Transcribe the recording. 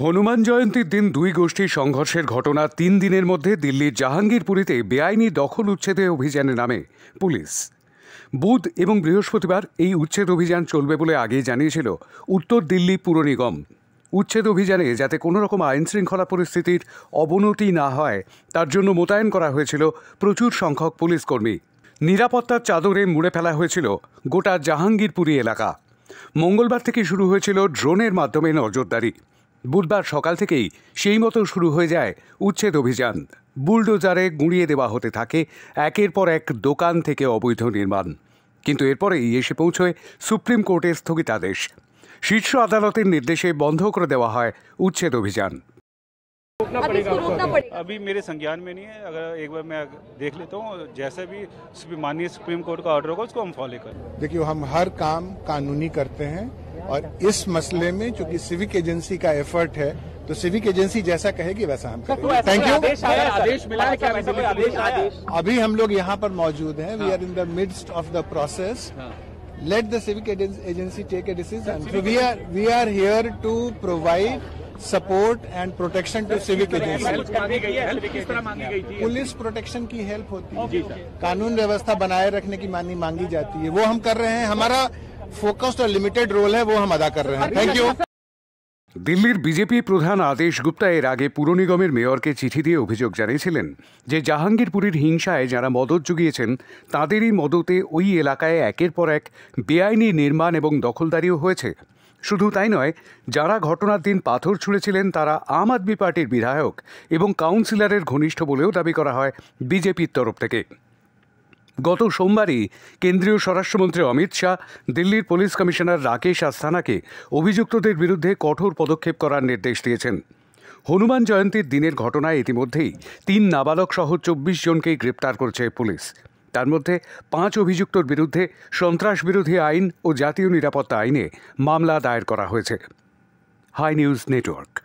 হনুমান জয়ন্তীর দিন দুই গোষ্ঠীর সংঘর্ষের ঘটনা তিন দিনের মধ্যে দিল্লির জাহাঙ্গীরপুরীতে বেআইনি দখল উচ্ছেদে অভিযানে নামে পুলিশ বুধ এবং বৃহস্পতিবার এই উচ্ছেদ অভিযান চলবে বলে আগেই জানিয়েছিল উত্তর দিল্লি পুর নিগম উচ্ছেদ অভিযানে যাতে কোনো রকম আইন শৃঙ্খলা পরিস্থিতির অবনতি না হয় তার জন্য মোতায়েন করা হয়েছিল প্রচুর সংখ্যক পুলিশ কর্মী নিরাপত্তার চাদরে মুড়ে ফেলা হয়েছিল গোটা জাহাঙ্গীরপুরী এলাকা মঙ্গলবার থেকে শুরু হয়েছিল ড্রোনের মাধ্যমে নজরদারি বুধবার সকাল থেকেই সেই মতো শুরু হয়ে যায় উচ্ছেদ অভিযান বুলডোজারে গুঁড়িয়ে দেওয়া হতে থাকে একের পর এক দোকান থেকে অবৈধ নির্মাণ কিন্তু এরপরেই এসে পৌঁছয় সুপ্রিম কোর্টের স্থগিতাদেশ শীর্ষ আদালতের নির্দেশে বন্ধ করে দেওয়া হয় উচ্ছেদ অভিযান रोकना पड़ेगा आपको अभी मेरे संज्ञान में नहीं है अगर एक बार मैं देख लेता हूँ जैसे भी माननीय सुप्रीम कोर्ट का ऑर्डर होगा उसको हम फॉलो करें देखिए हम हर काम कानूनी करते हैं और इस मसले में चूंकि सिविक एजेंसी का एफर्ट है तो सिविक एजेंसी जैसा कहेगी वैसा हम तो करेंगे थैंक यू आदेश मिला है क्या अभी हम लोग यहाँ पर मौजूद हैं we are in the midst of the process let the civic agency take a decision we are we are are to provide support and protection to civic agency police protection की हेल्प होती है कानून व्यवस्था बनाए रखने की मानी मांगी जाती है वो हम कर रहे हैं हमारा फोकस्ड और लिमिटेड रोल है वो हम अदा कर रहे हैं थैंक यू দিল্লির বিজেপি প্রধান আদেশ গুপ্তা এর আগে পুর নিগমের মেয়রকে চিঠি দিয়ে অভিযোগ জানিয়েছিলেন যে জাহাঙ্গীরপুরের হিংসায় যারা মদত জুগিয়েছেন তাঁদেরই মদতে ওই এলাকায় একের পর এক বেআইনি নির্মাণ এবং দখলদারিও হয়েছে শুধু তাই নয় যারা ঘটনার দিন পাথর ছুঁড়েছিলেন তারা আম আদমি পার্টির বিধায়ক এবং কাউন্সিলরের ঘনিষ্ঠ বলেও দাবি করা হয় বিজেপির তরফ থেকে গত সোমবারই কেন্দ্রীয় স্বরাষ্ট্রমন্ত্রী অমিত শাহ দিল্লির পুলিশ কমিশনার রাকেশ আস্থানাকে অভিযুক্তদের বিরুদ্ধে কঠোর পদক্ষেপ করার নির্দেশ দিয়েছেন হনুমান জয়ন্তীর দিনের ঘটনায় ইতিমধ্যেই তিন নাবালক সহ চব্বিশ জনকে গ্রেপ্তার করছে পুলিশ তার মধ্যে পাঁচ অভিযুক্তর বিরুদ্ধে সন্ত্রাস বিরোধী আইন ও জাতীয় নিরাপত্তা আইনে মামলা দায়ের করা হয়েছে হাই নিউজ নেটওয়ার্ক